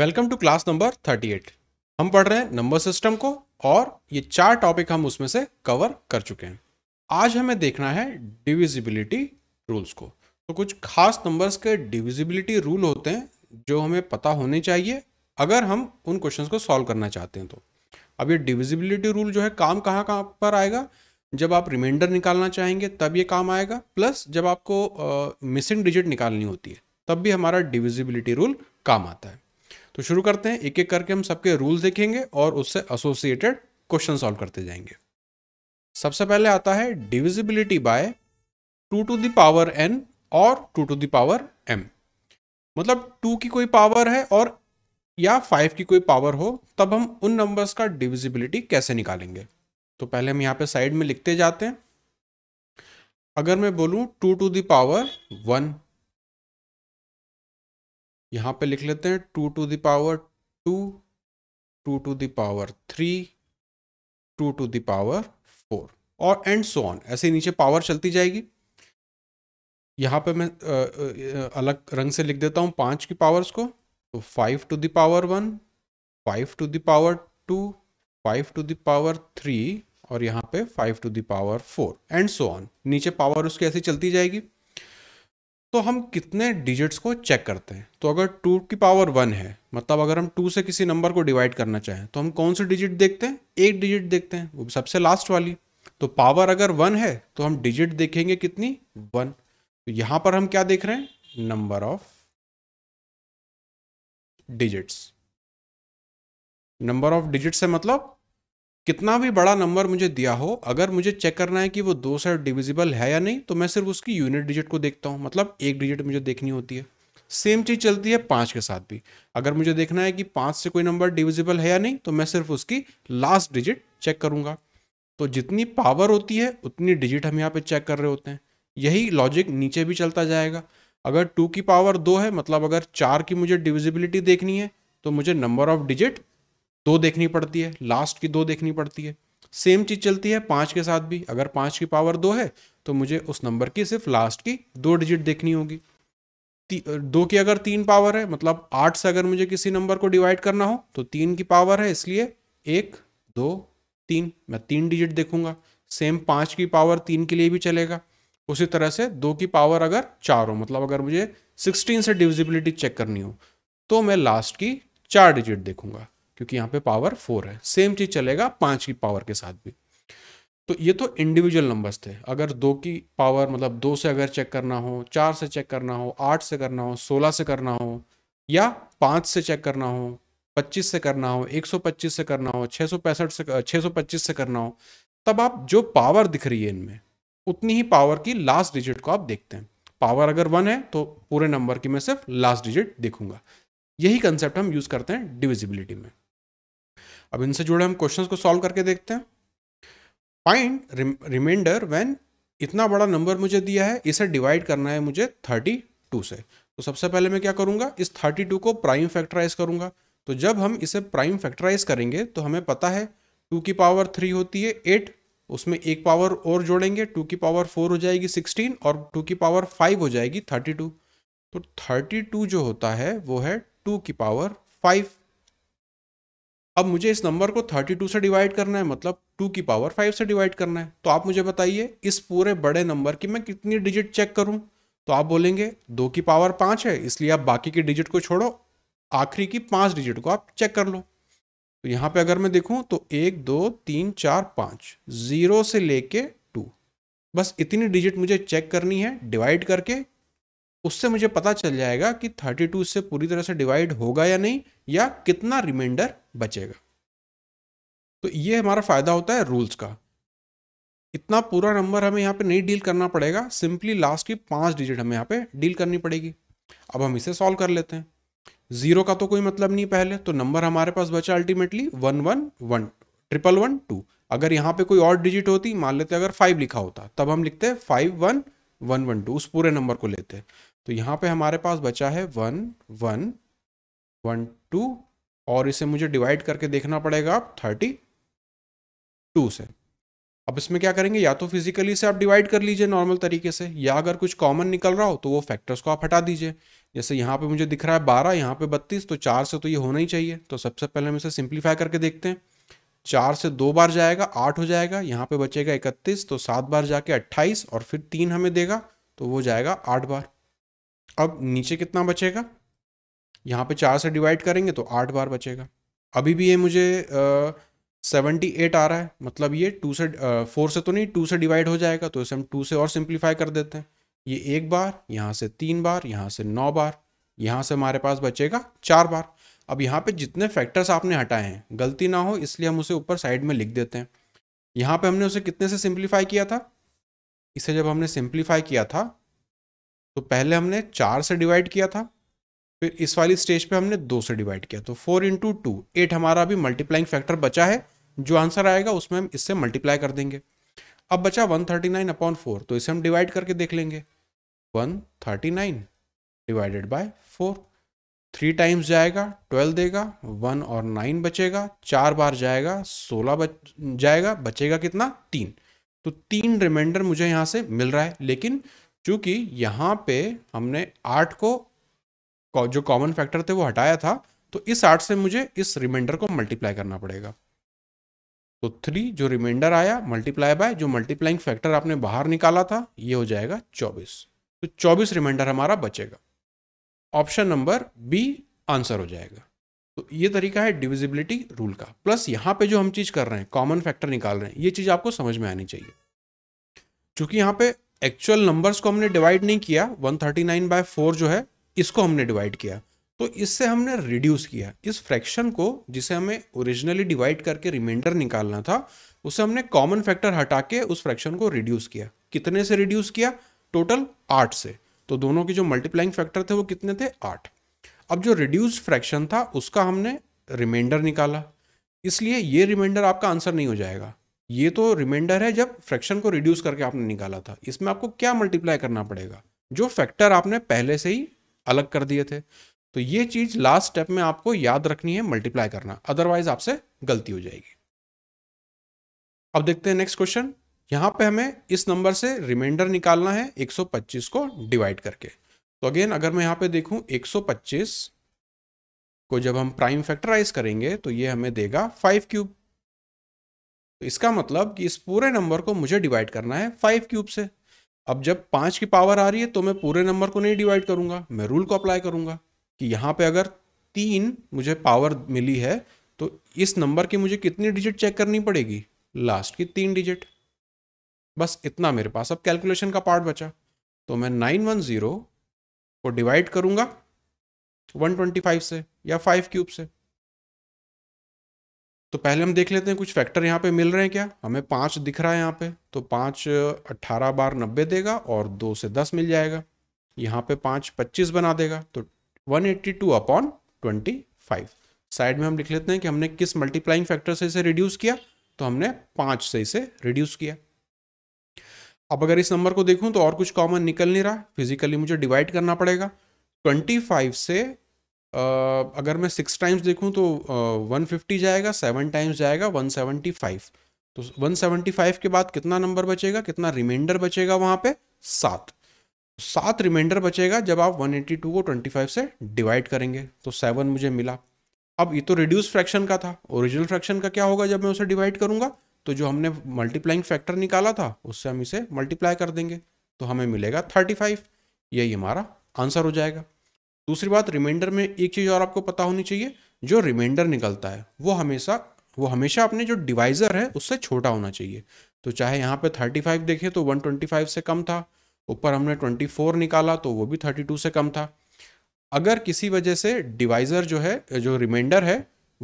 welcome to class number 38 हम पढ़ रहे हैं नंबर सिस्टम को और ये चार टॉपिक हम उसमें से कवर कर चुके हैं आज हमें देखना है डिविजिबिलिटी रूल्स को तो कुछ खास नंबर्स के डिविजिबिलिटी रूल होते हैं जो हमें पता होने चाहिए अगर हम उन क्वेश्चंस को सॉल्व करना चाहते हैं तो अब ये डिविजिबिलिटी रूल जो है काम कहाँ कहाँ पर आएगा जब आप रिमाइंडर निकालना चाहेंगे तब ये काम आएगा प्लस जब आपको मिसिंग डिजिट निकालनी होती है तब भी हमारा डिविजिबिलिटी रूल काम आता है तो शुरू करते हैं एक एक करके हम सबके रूल देखेंगे और उससे एसोसिएटेड क्वेश्चन सॉल्व करते जाएंगे सबसे पहले आता है divisibility by two to the power n और टू टू दावर एम मतलब टू की कोई पावर है और या फाइव की कोई पावर हो तब हम उन नंबर्स का डिविजिबिलिटी कैसे निकालेंगे तो पहले हम यहाँ पे साइड में लिखते जाते हैं अगर मैं बोलूँ टू टू दावर वन यहाँ पे लिख लेते हैं two to the power two two to the power three two to the power four और एंड सो ऑन ऐसे नीचे पावर चलती जाएगी यहाँ पे मैं अलग रंग से लिख देता हूँ पाँच की पावर्स को तो five to the power one five to the power two five to the power three और यहाँ पे five to the power four and so on नीचे पावर उसकी ऐसी चलती जाएगी तो हम कितने डिजिट्स को चेक करते हैं तो अगर टू की पावर वन है मतलब अगर हम टू से किसी नंबर को डिवाइड करना चाहें तो हम कौन से डिजिट देखते हैं एक डिजिट देखते हैं वो सबसे लास्ट वाली तो पावर अगर वन है तो हम डिजिट देखेंगे कितनी वन तो यहां पर हम क्या देख रहे हैं number of digits number of digit से मतलब कितना भी बड़ा नंबर मुझे दिया हो अगर मुझे चेक करना है कि वो दो साइड डिविजिबल है या नहीं तो मैं सिर्फ उसकी यूनिट डिजिट को देखता हूँ मतलब एक डिजिट मुझे देखनी होती है सेम चीज़ चलती है पाँच के साथ भी अगर मुझे देखना है कि पाँच से कोई नंबर डिविजिबल है या नहीं तो मैं सिर्फ उसकी लास्ट डिजिट चेक करूँगा तो जितनी पावर होती है उतनी डिजिट हम यहाँ पे चेक कर रहे होते हैं यही लॉजिक नीचे भी चलता जाएगा अगर टू की पावर दो है मतलब अगर चार की मुझे डिविजिबिलिटी देखनी है तो मुझे नंबर ऑफ डिजिट दो देखनी पड़ती है लास्ट की दो देखनी पड़ती है सेम चीज चलती है पाँच के साथ भी अगर पाँच की पावर दो है तो मुझे उस नंबर की सिर्फ लास्ट की दो डिजिट देखनी होगी दो की अगर तीन पावर है मतलब आठ से अगर मुझे किसी नंबर को डिवाइड करना हो तो तीन की पावर है इसलिए एक दो तीन मैं तीन डिजिट देखूंगा सेम पाँच की पावर तीन के लिए भी चलेगा उसी तरह से दो की पावर अगर चार हो मतलब अगर मुझे सिक्सटीन से डिविजिबिलिटी चेक करनी हो तो मैं लास्ट की चार डिजिट देखूंगा क्योंकि यहाँ पे पावर फोर है सेम चीज चलेगा पांच की पावर के साथ भी तो ये तो इंडिविजुअल नंबर्स थे अगर दो की पावर मतलब दो से अगर चेक करना हो चार से चेक करना हो आठ से करना हो सोलह से करना हो या पाँच से चेक करना हो पच्चीस से करना हो एक सौ पच्चीस से करना हो छः सौ पैंसठ से छः सौ पच्चीस से करना हो तब आप जो पावर दिख रही है इनमें उतनी ही पावर की लास्ट डिजिट को आप देखते हैं पावर अगर वन है तो पूरे नंबर की मैं सिर्फ लास्ट डिजिट देखूंगा यही कंसेप्ट हम यूज़ करते हैं डिविजिबिलिटी में अब इनसे जुड़े हम क्वेश्चंस को सॉल्व करके देखते हैं फाइंड रिमाइंडर व्हेन इतना बड़ा नंबर मुझे दिया है इसे डिवाइड करना है मुझे थर्टी टू से तो सबसे पहले मैं क्या करूंगा इस थर्टी टू को प्राइम फैक्टराइज करूंगा तो जब हम इसे प्राइम फैक्टराइज करेंगे तो हमें पता है टू की पावर थ्री होती है एट उसमें एक पावर और जोड़ेंगे टू की पावर फोर हो जाएगी सिक्सटीन और टू की पावर फाइव हो जाएगी थर्टी टू तो थर्टी टू जो होता है वो है टू की पावर फाइव अब मुझे इस नंबर को 32 से डिवाइड करना है मतलब 2 की पावर 5 से डिवाइड करना है तो आप मुझे बताइए इस पूरे बड़े नंबर की मैं कितनी डिजिट चेक करूं तो आप बोलेंगे दो की पावर पाँच है इसलिए आप बाकी की डिजिट को छोड़ो आखिरी की पाँच डिजिट को आप चेक कर लो तो यहाँ पे अगर मैं देखूँ तो एक दो तीन चार पाँच ज़ीरो से लेके टू बस इतनी डिजिट मुझे चेक करनी है डिवाइड करके उससे मुझे पता चल जाएगा कि 32 से पूरी तरह से डिवाइड होगा या नहीं या कितना रिमाइंडर बचेगा तो ये हमारा फायदा होता है रूल्स का इतना पूरा नंबर हमें यहाँ पे नहीं डील करना पड़ेगा सिंपली लास्ट की पांच डिजिट हमें यहाँ पे डील करनी पड़ेगी अब हम इसे सॉल्व कर लेते हैं जीरो का तो कोई मतलब नहीं पहले तो नंबर हमारे पास बचा ultimately one one one triple one two अगर यहाँ पे कोई और डिजिट होती मान लेते अगर फाइव लिखा होता तब हम लिखते five one one one two उस पूरे नंबर को लेते हैं तो यहाँ पे हमारे पास बचा है वन वन वन टू और इसे मुझे डिवाइड करके देखना पड़ेगा आप थर्टी टू से अब इसमें क्या करेंगे या तो फिजिकली से आप डिवाइड कर लीजिए नॉर्मल तरीके से या अगर कुछ कॉमन निकल रहा हो तो वो फैक्टर्स को आप हटा दीजिए जैसे यहाँ पे मुझे दिख रहा है बारह यहाँ पे बत्तीस तो चार से तो ये होना ही चाहिए तो सबसे पहले हम इसे सिंप्लीफाई करके देखते हैं चार से दो बार जाएगा आठ हो जाएगा यहाँ पे बचेगा इकतीस तो सात बार जाके अट्ठाईस और फिर तीन हमें देगा तो वो जाएगा आठ बार अब नीचे कितना बचेगा यहाँ पे चार से डिवाइड करेंगे तो आठ बार बचेगा अभी भी ये मुझे सेवेंटी एट आ रहा है मतलब ये टू से फोर से तो नहीं टू से डिवाइड हो जाएगा तो इसे हम टू से और सिंप्लीफाई कर देते हैं ये एक बार यहाँ से तीन बार यहाँ से नौ बार यहाँ से हमारे पास बचेगा चार बार अब यहाँ पे जितने फैक्टर्स आपने हटाए हैं गलती ना हो इसलिए हम उसे ऊपर साइड में लिख देते हैं यहाँ पे हमने उसे कितने से सिंप्लीफाई किया था इसे जब हमने सिंप्लीफाई किया था तो पहले हमने चार से डिवाइड किया था फिर इस वाली स्टेज पे हमने दो से डिवाइड किया तो फोर इंटू टू एट हमारा अभी मल्टीप्लाइंग फैक्टर बचा है जो आंसर आएगा उसमें हम इससे मल्टीप्लाई कर देंगे अब बचा one thirty nine upon four तो इसे हम डिवाइड करके देख लेंगे one thirty nine divided by four three times जाएगा ट्वेल्व देगा वन और नाइन बचेगा चार बार जाएगा सोलह बच जाएगा बचेगा कितना तीन तो तीन रिमाइंडर मुझे यहाँ से मिल रहा है लेकिन चूंकि यहाँ पे हमने आठ को जो कॉमन फैक्टर थे वो हटाया था तो इस आठ से मुझे इस रिमाइंडर को मल्टीप्लाई करना पड़ेगा तो थ्री जो रिमाइंडर आया मल्टीप्लाई बाय जो मल्टीप्लाइंग फैक्टर आपने बाहर निकाला था ये हो जाएगा चौबीस तो चौबीस रिमाइंडर हमारा बचेगा ऑप्शन नंबर बी आंसर हो जाएगा तो ये तरीका है डिविजिबिलिटी रूल का प्लस यहाँ पे जो हम चीज़ कर रहे हैं कॉमन फैक्टर निकाल रहे हैं ये चीज़ आपको समझ में आनी चाहिए क्योंकि यहाँ पे एक्चुअल नंबर्स को हमने डिवाइड नहीं किया 139 थर्टी नाइन बाय फोर जो है इसको हमने डिवाइड किया तो इससे हमने रिड्यूस किया इस फ्रैक्शन को जिसे हमें ओरिजिनली डिवाइड करके रिमाइंडर निकालना था उसे हमने कॉमन फैक्टर हटा के उस फ्रैक्शन को रिड्यूस किया कितने से रिड्यूस किया टोटल आठ से तो दोनों के जो मल्टीप्लाइंग फैक्टर थे वो कितने थे आठ अब जो रिड्यूस फ्रैक्शन था उसका हमने रिमाइंडर निकाला इसलिए ये रिमाइंडर आपका आंसर नहीं हो जाएगा ये तो रिमाइंडर है जब फ्रैक्शन को रिड्यूस करके आपने निकाला था इसमें आपको क्या मल्टीप्लाई करना पड़ेगा जो फैक्टर आपने पहले से ही अलग कर दिए थे तो ये चीज़ लास्ट स्टेप में आपको याद रखनी है मल्टीप्लाई करना अदरवाइज आपसे गलती हो जाएगी अब देखते हैं नेक्स्ट क्वेश्चन यहां पे हमें इस नंबर से रिमाइंडर निकालना है 125 को डिवाइड करके तो अगेन अगर मैं यहां पे देखूं 125 को जब हम प्राइम फैक्टराइज करेंगे तो ये हमें देगा फाइव क्यूब तो इसका मतलब कि इस पूरे नंबर को मुझे डिवाइड करना है फाइव क्यूब से अब जब पाँच की पावर आ रही है तो मैं पूरे नंबर को नहीं डिवाइड करूंगा मैं रूल को अप्लाई करूंगा कि यहाँ पे अगर तीन मुझे पावर मिली है तो इस नंबर की मुझे कितनी डिजिट चेक करनी पड़ेगी लास्ट की तीन डिजिट बस इतना मेरे पास अब कैलकुलेशन का पार्ट बचा तो मैं नाइन वन ज़ीरो को डिवाइड करूँगा वन ट्वेंटी फाइव से या फाइव क्यूब से तो पहले हम देख लेते हैं कुछ फैक्टर यहाँ पे मिल रहे हैं क्या हमें पाँच दिख रहा है यहाँ पे तो पाँच अट्ठारह बार नब्बे देगा और दो से दस मिल जाएगा यहाँ पे पाँच पच्चीस बना देगा तो one eighty two upon twenty five side में हम लिख लेते हैं कि हमने किस मल्टीप्लाइंग फैक्टर से इसे रिड्यूस किया तो हमने पाँच से इसे रिड्यूस किया अब अगर इस नंबर को देखूं तो और कुछ कॉमन निकल नहीं रहा फिजिकली मुझे डिवाइड करना पड़ेगा ट्वेंटी से अगर मैं सिक्स टाइम्स देखूँ तो वन फिफ्टी जाएगा सेवन टाइम्स जाएगा वन सेवेंटी फाइव तो वन सेवेंटी फाइव के बाद कितना नंबर बचेगा कितना रिमाइंडर बचेगा वहाँ पे सात सात रिमाइंडर बचेगा जब आप वन टू को फाइव से डिवाइड करेंगे तो सेवन मुझे मिला अब ये तो रिड्यूस फ्रैक्शन का था ओरिजिनल फ्रैक्शन का क्या होगा जब मैं उसे डिवाइड करूंगा तो जो हमने मल्टीप्लाइंग फैक्टर निकाला था उससे हम इसे मल्टीप्लाई कर देंगे तो हमें मिलेगा थर्टी फाइव यही हमारा आंसर हो जाएगा दूसरी बात रिमाइंडर में एक चीज़ और आपको पता होनी चाहिए जो रिमाइंडर निकलता है वो हमेशा वो हमेशा अपने जो डिवाइज़र है उससे छोटा होना चाहिए तो चाहे यहाँ पे 35 देखें तो 125 से कम था ऊपर हमने 24 निकाला तो वो भी 32 से कम था अगर किसी वजह से डिवाइज़र जो है जो रिमाइंडर है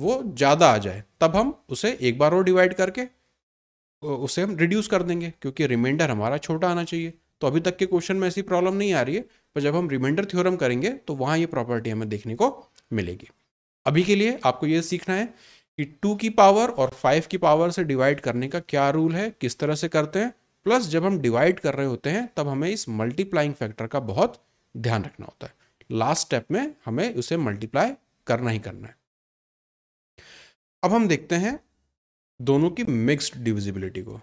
वो ज़्यादा आ जाए तब हम उसे एक बार और डिवाइड करके उसे हम रिड्यूस कर देंगे क्योंकि रिमाइंडर हमारा छोटा आना चाहिए तो अभी तक के क्वेश्चन में ऐसी प्रॉब्लम नहीं आ रही है पर जब हम रिमाइंडर थ्योरम करेंगे तो वहाँ ये प्रॉपर्टी हमें देखने को मिलेगी अभी के लिए आपको ये सीखना है कि टू की पावर और फाइव की पावर से डिवाइड करने का क्या रूल है किस तरह से करते हैं प्लस जब हम डिवाइड कर रहे होते हैं तब हमें इस मल्टीप्लाइंग फैक्टर का बहुत ध्यान रखना होता है लास्ट स्टेप में हमें उसे मल्टीप्लाई करना ही करना है अब हम देखते हैं दोनों की मिक्स्ड डिविजिबिलिटी को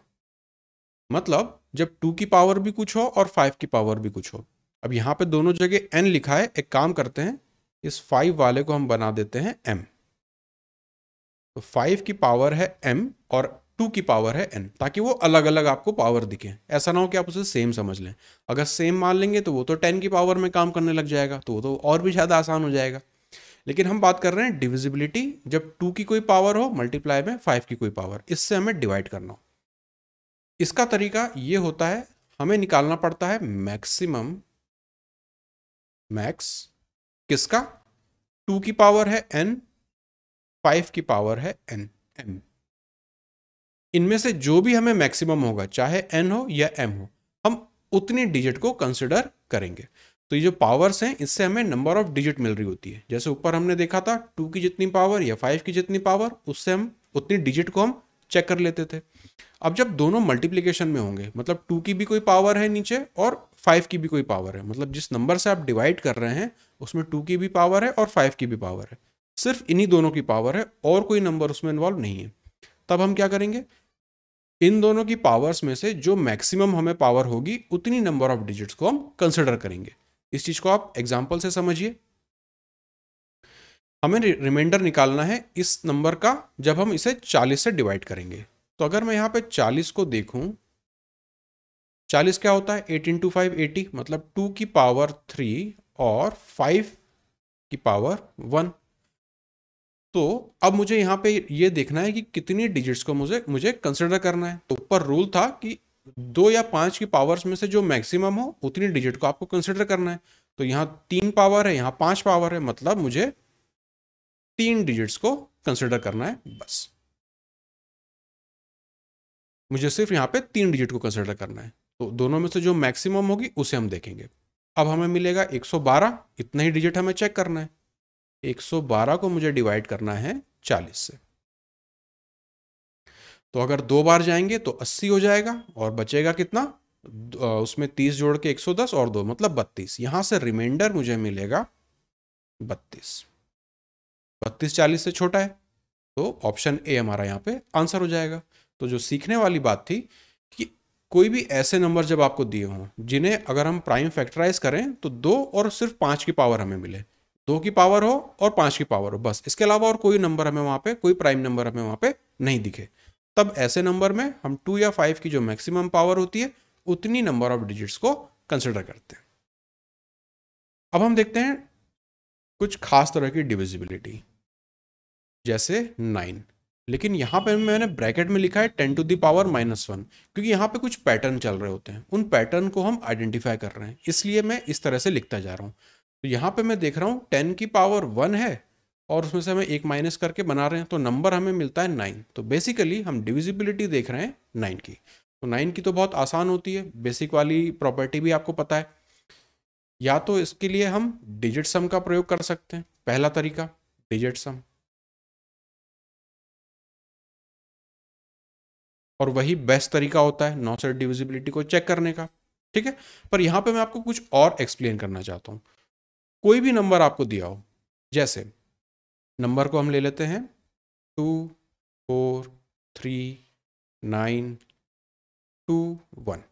मतलब जब टू की पावर भी कुछ हो और फाइव की पावर भी कुछ हो अब यहाँ पे दोनों जगह एन लिखा है एक काम करते हैं इस फाइव वाले को हम बना देते हैं एम तो फाइव की पावर है एम और टू की पावर है एन ताकि वो अलग अलग आपको पावर दिखे ऐसा ना हो कि आप उसे सेम समझ लें अगर सेम मान लेंगे तो वो तो टेन की पावर में काम करने लग जाएगा तो वो तो और भी ज़्यादा आसान हो जाएगा लेकिन हम बात कर रहे हैं डिविजिबिलिटी जब टू की कोई पावर हो मल्टीप्लाई में फाइव की कोई पावर इससे हमें डिवाइड करना हो इसका तरीका ये होता है हमें निकालना पड़ता है मैक्सिमम मैक्स किसका टू की पावर है एन फाइव की पावर है एन एम इनमें से जो भी हमें मैक्सिमम होगा चाहे एन हो या एम हो हम उतनी डिजिट को कंसिडर करेंगे तो ये जो पावर्स हैं इससे हमें नंबर ऑफ डिजिट मिल रही होती है जैसे ऊपर हमने देखा था टू की जितनी पावर या फाइव की जितनी पावर उससे हम उतनी डिजिट को हम चेक कर लेते थे अब जब दोनों मल्टीप्लीकेशन में होंगे मतलब टू की भी कोई पावर है नीचे और फाइव की भी कोई पावर है मतलब जिस नंबर से आप डिवाइड कर रहे हैं उसमें टू की भी पावर है और फाइव की भी पावर है सिर्फ इन्हीं दोनों की पावर है और कोई नंबर उसमें इन्वॉल्व नहीं है तब हम क्या करेंगे इन दोनों की पावर्स में से जो मैक्सिमम हमें पावर होगी उतनी नंबर ऑफ डिजिट्स को हम कंसिडर करेंगे इस चीज को आप एग्जाम्पल से समझिए हमें रिमाइंडर निकालना है इस नंबर का जब हम इसे 40 से डिवाइड करेंगे तो अगर मैं यहाँ पे 40 को देखूं 40 क्या होता है एट इंटू फाइव एटी मतलब टू की पावर थ्री और फाइव की पावर वन तो अब मुझे यहाँ पे ये देखना है कि कितनी डिजिट्स को मुझे मुझे कंसिडर करना है तो ऊपर रूल था कि दो या पांच की पावर्स में से जो मैक्सिमम हो उतनी डिजिट को आपको कंसिडर करना है तो यहाँ तीन पावर है यहाँ पांच पावर है मतलब मुझे तीन डिजिट्स को कंसिडर करना है बस मुझे सिर्फ यहाँ पे तीन डिजिट को कंसिडर करना है तो दोनों में से जो मैक्सिमम होगी उसे हम देखेंगे अब हमें मिलेगा 112 इतना ही डिजिट हमें चेक करना है 112 को मुझे डिवाइड करना है 40 से तो अगर दो बार जाएंगे तो 80 हो जाएगा और बचेगा कितना उसमें 30 जोड़ के 110 और दो मतलब 32 यहां से रिमाइंडर मुझे मिलेगा 32 32 40 से छोटा है तो ऑप्शन ए हमारा यहाँ पे आंसर हो जाएगा तो जो सीखने वाली बात थी कि कोई भी ऐसे नंबर जब आपको दिए हों जिन्हें अगर हम प्राइम फैक्टराइज करें तो दो और सिर्फ पाँच की पावर हमें मिले दो की पावर हो और पाँच की पावर हो बस इसके अलावा और कोई नंबर हमें वहाँ पे कोई प्राइम नंबर हमें वहाँ पे नहीं दिखे तब ऐसे नंबर में हम टू या फाइव की जो मैक्सिमम पावर होती है उतनी नंबर ऑफ डिजिट्स को कंसिडर करते हैं अब हम देखते हैं कुछ खास तरह की डिविजिबिलिटी जैसे नाइन लेकिन यहाँ पे मैंने ब्रैकेट में लिखा है ten to the power minus one क्योंकि यहाँ पे कुछ पैटर्न चल रहे होते हैं उन पैटर्न को हम आइडेंटिफाई कर रहे हैं इसलिए मैं इस तरह से लिखता जा रहा हूँ तो यहाँ पे मैं देख रहा हूँ टेन की पावर वन है और उसमें से हमें एक माइनस करके बना रहे हैं तो नंबर हमें मिलता है नाइन तो बेसिकली हम डिविजिबिलिटी देख रहे हैं नाइन की तो नाइन की तो बहुत आसान होती है बेसिक वाली प्रॉपर्टी भी आपको पता है या तो इसके लिए हम डिजिट सम का प्रयोग कर सकते हैं पहला तरीका डिजिट सम और वही बेस्ट तरीका होता है नॉन सेट डिविजिबिलिटी को चेक करने का ठीक है पर यहाँ पे मैं आपको कुछ और एक्सप्लेन करना चाहता हूँ कोई भी नंबर आपको दिया हो जैसे नंबर को हम ले लेते हैं two four three nine two one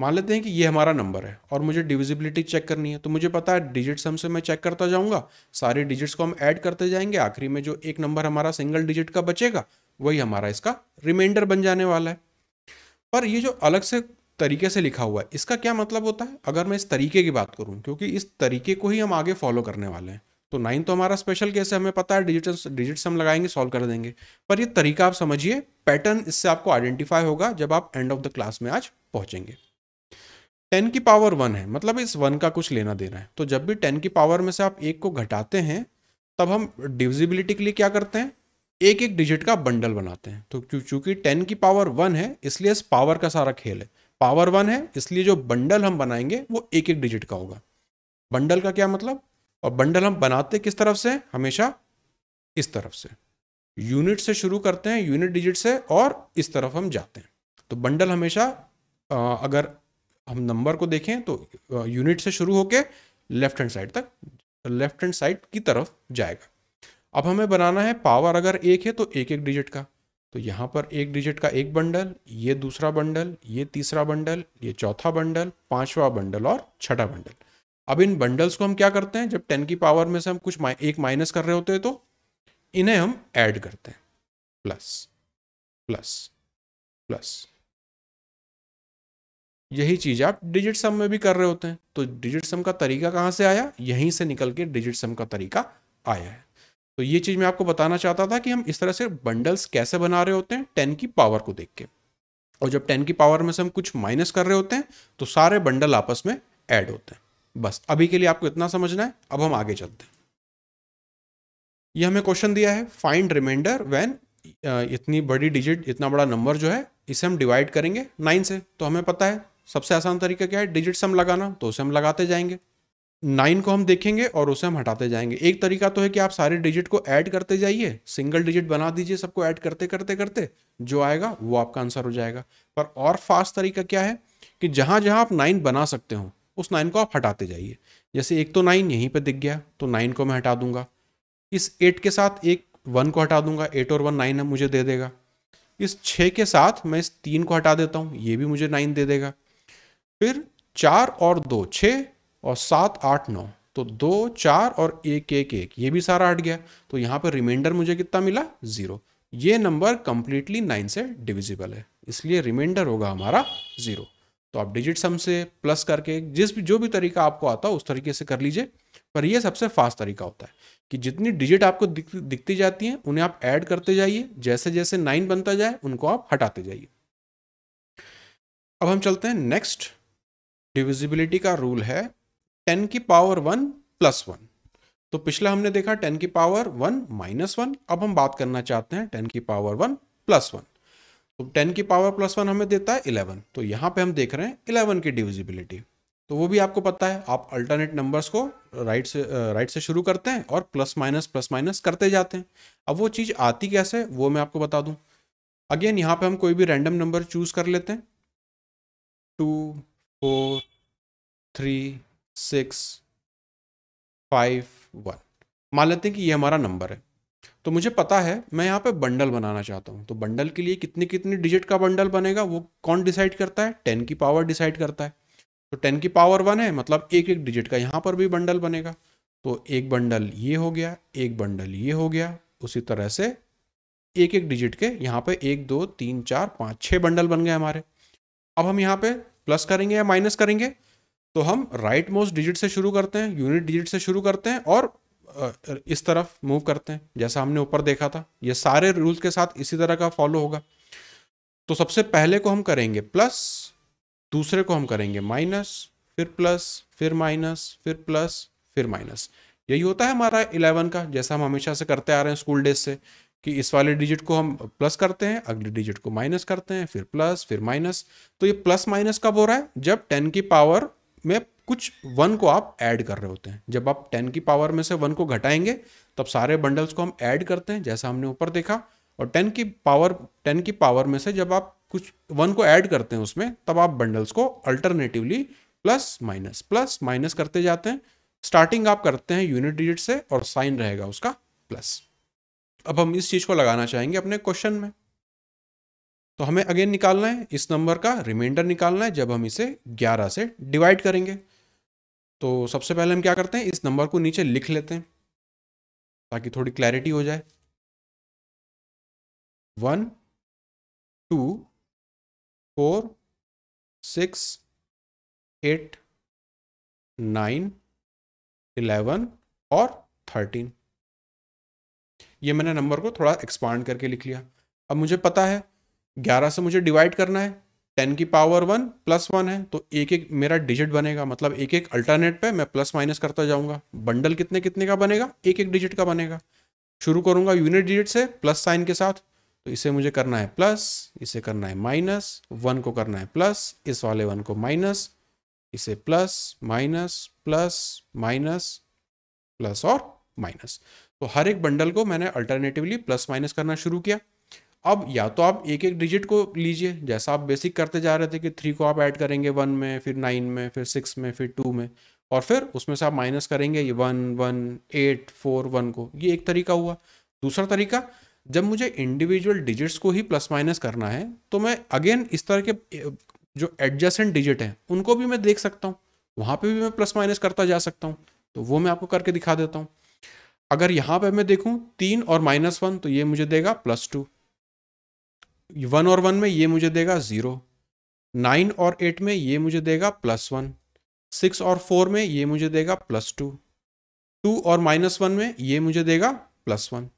मान लेते हैं कि ये हमारा नंबर है और मुझे डिविजिबिलिटी चेक करनी है तो मुझे पता है डिजिट्स हमसे मैं चेक करता जाऊंगा सारे डिजिट्स को हम ऐड करते जाएंगे आखिरी में जो एक नंबर हमारा सिंगल डिजिट का बचेगा वही हमारा इसका रिमाइंडर बन जाने वाला है पर ये जो अलग से तरीके से लिखा हुआ है इसका क्या मतलब होता है अगर मैं इस तरीके की बात करूं क्योंकि इस तरीके को ही हम आगे फॉलो करने वाले हैं तो नाइन तो हमारा स्पेशल केस है हमें पता है डिजिटल डिजिट्स हम लगाएंगे सॉल्व कर देंगे पर ये तरीका आप समझिए पैटर्न इससे आपको आइडेंटिफाई होगा जब आप एंड ऑफ द क्लास में आज पहुंचेंगे टेन की पावर वन है मतलब इस वन का कुछ लेना देना है तो जब भी टेन की पावर में से आप एक को घटाते हैं तब हम डिविजिबिलिटी के लिए क्या करते हैं एक एक डिजिट का बंडल बनाते हैं तो चूंकि टेन की पावर वन है इसलिए इस पावर का सारा खेल है पावर वन है इसलिए जो बंडल हम बनाएंगे वो एक एक डिजिट का होगा बंडल का क्या मतलब और बंडल हम बनाते किस तरफ से हमेशा इस तरफ से यूनिट से शुरू करते हैं यूनिट डिजिट से और इस तरफ हम जाते हैं तो बंडल हमेशा अगर हम नंबर को देखें तो यूनिट से शुरू होके लेफ्ट हैंड साइड तक लेफ्ट हैंड साइड की तरफ जाएगा अब हमें बनाना है पावर अगर एक है तो एक एक डिजिट का तो यहाँ पर एक डिजिट का एक बंडल ये दूसरा बंडल ये तीसरा बंडल ये चौथा बंडल पांचवा बंडल और छठा बंडल अब इन बंडल्स को हम क्या करते हैं जब टेन की पावर में से हम कुछ एक माइनस कर रहे होते हैं तो इन्हें हम ऐड करते हैं प्लस प्लस प्लस यही चीज आप डिजिट सम में भी कर रहे होते हैं तो डिजिट सम का तरीका कहाँ से आया यहीं से निकल के डिजिट सम का तरीका आया है तो ये चीज़ मैं आपको बताना चाहता था कि हम इस तरह से बंडल्स कैसे बना रहे होते हैं टेन की पावर को देख के और जब टेन की पावर में से हम कुछ माइनस कर रहे होते हैं तो सारे बंडल आपस में ऐड होते हैं बस अभी के लिए आपको इतना समझना है अब हम आगे चलते हैं ये हमें क्वेश्चन दिया है फाइंड रिमाइंडर वैन इतनी बड़ी डिजिट इतना बड़ा नंबर जो है इसे हम डिवाइड करेंगे नाइन से तो हमें पता है सबसे आसान तरीका क्या है डिजिट से हम लगाना तो उसे हम लगाते जाएंगे नाइन को हम देखेंगे और उसे हम हटाते जाएंगे एक तरीका तो है कि आप सारे डिजिट को ऐड करते जाइए सिंगल डिजिट बना दीजिए सबको ऐड करते करते करते जो आएगा वो आपका आंसर हो जाएगा पर और फास्ट तरीका क्या है कि जहां जहाँ आप नाइन बना सकते हो उस नाइन को आप हटाते जाइए जैसे एक तो नाइन यहीं पर दिख गया तो नाइन को मैं हटा दूंगा इस एट के साथ एक वन को हटा दूंगा एट और वन नाइन मुझे दे देगा इस छः के साथ मैं इस तीन को हटा देता हूँ ये भी मुझे नाइन दे देगा फिर चार और दो छः और सात आठ नौ तो दो चार और एक एक एक ये भी सारा हट गया तो यहाँ पर रिमाइंडर मुझे कितना मिला ज़ीरो ये नंबर कंप्लीटली नाइन से डिविजिबल है इसलिए रिमाइंडर होगा हमारा ज़ीरो तो आप डिजिट सम से प्लस करके जिस भी जो भी तरीका आपको आता हो उस तरीके से कर लीजिए पर यह सबसे फास्ट तरीका होता है कि जितनी डिजिट आपको दिख, दिखती जाती हैं उन्हें आप ऐड करते जाइए जैसे जैसे नाइन बनता जाए उनको आप हटाते जाइए अब हम चलते हैं नेक्स्ट डिविजिबिलिटी का रूल है टेन की पावर वन प्लस वन तो पिछला हमने देखा टेन की पावर वन माइनस वन अब हम बात करना चाहते हैं टेन की पावर वन प्लस वन तो टेन की पावर प्लस वन हमें देता है इलेवन तो यहाँ पे हम देख रहे हैं इलेवन की डिविजिबिलिटी तो वो भी आपको पता है आप अल्टरनेट नंबर्स को राइट से राइट से शुरू करते हैं और प्लस माइनस प्लस माइनस करते जाते हैं अब वो चीज़ आती कैसे वो मैं आपको बता दूं अगेन यहाँ पे हम कोई भी रैंडम नंबर चूज कर लेते हैं two four three six five one मान लेते हैं कि ये हमारा नंबर है तो मुझे पता है मैं यहाँ पे बंडल बनाना चाहता हूँ तो बंडल के लिए कितने कितने डिजिट का बंडल बनेगा वो कौन डिसाइड करता है टेन की पावर डिसाइड करता है तो टेन की पावर वन है मतलब एक एक डिजिट का यहाँ पर भी बंडल बनेगा तो एक बंडल ये हो गया एक बंडल ये हो गया उसी तरह से एक एक डिजिट के यहाँ पर एक दो तीन चार पाँच छः बंडल बन गए हमारे अब हम यहाँ पे प्लस करेंगे या माइनस करेंगे तो हम राइट मोस्ट डिजिट से शुरू करते हैं यूनिट डिजिट से शुरू करते हैं और इस तरफ मूव करते हैं जैसा हमने ऊपर देखा था ये सारे रूल्स के साथ इसी तरह का फॉलो होगा तो सबसे पहले को हम करेंगे प्लस दूसरे को हम करेंगे माइनस फिर प्लस फिर माइनस फिर प्लस फिर माइनस यही होता है हमारा इलेवन का जैसा हम हमेशा से करते आ रहे हैं स्कूल डेज से कि इस वाले डिजिट को हम प्लस करते हैं अगले डिजिट को माइनस करते हैं फिर प्लस फिर माइनस तो ये प्लस माइनस कब हो रहा है जब टेन की पावर में कुछ वन को आप ऐड कर रहे होते हैं जब आप टेन की पावर में से वन को घटाएंगे तब सारे बंडल्स को हम ऐड करते हैं जैसा हमने ऊपर देखा और टेन की पावर टेन की पावर में से जब आप कुछ वन को ऐड करते हैं उसमें तब आप बंडल्स को alternatively plus minus plus minus करते जाते हैं स्टार्टिंग आप करते हैं यूनिट डिजिट से और साइन रहेगा उसका प्लस अब हम इस चीज़ को लगाना चाहेंगे अपने क्वेश्चन में तो हमें अगेन निकालना है इस नंबर का रिमाइंडर निकालना है जब हम इसे 11 से डिवाइड करेंगे तो सबसे पहले हम क्या करते हैं इस नंबर को नीचे लिख लेते हैं ताकि थोड़ी क्लैरिटी हो जाए one two four six eight nine eleven और थर्टीन ये मैंने नंबर को थोड़ा एक्सपांड करके लिख लिया अब मुझे पता है ग्यारह से मुझे डिवाइड करना है टेन की पावर वन प्लस वन है तो एक एक मेरा डिजिट बनेगा मतलब एक एक अल्टरनेट पे मैं प्लस माइनस करता जाऊंगा बंडल कितने कितने का बनेगा एक एक डिजिट का बनेगा शुरू करूंगा यूनिट डिजिट से प्लस साइन के साथ तो इसे मुझे करना है प्लस इसे करना है माइनस वन को करना है प्लस इस वाले वन को माइनस इसे plus minus plus minus plus और माइनस तो हर एक बंडल को मैंने अल्टरनेटिवली प्लस माइनस करना शुरू किया अब या तो आप एक एक डिजिट को लीजिए जैसा आप बेसिक करते जा रहे थे कि थ्री को आप ऐड करेंगे वन में फिर नाइन में फिर सिक्स में फिर टू में और फिर उसमें से आप माइनस करेंगे ये one one eight four one को ये एक तरीका हुआ दूसरा तरीका जब मुझे इंडिविजुअल डिजिट्स को ही प्लस माइनस करना है तो मैं अगेन इस तरह के जो एडजस्टेंट डिजिट हैं उनको भी मैं देख सकता हूँ वहाँ पर भी मैं प्लस माइनस करता जा सकता हूँ तो वो मैं आपको करके दिखा देता हूँ अगर यहाँ पर मैं देखूँ तीन और माइनस वन तो ये मुझे देगा प्लस टू वन और वन में ये मुझे देगा ज़ीरो नाइन और एट में ये मुझे देगा प्लस वन सिक्स और फोर में ये मुझे देगा प्लस टू टू और माइनस वन में ये मुझे देगा प्लस वन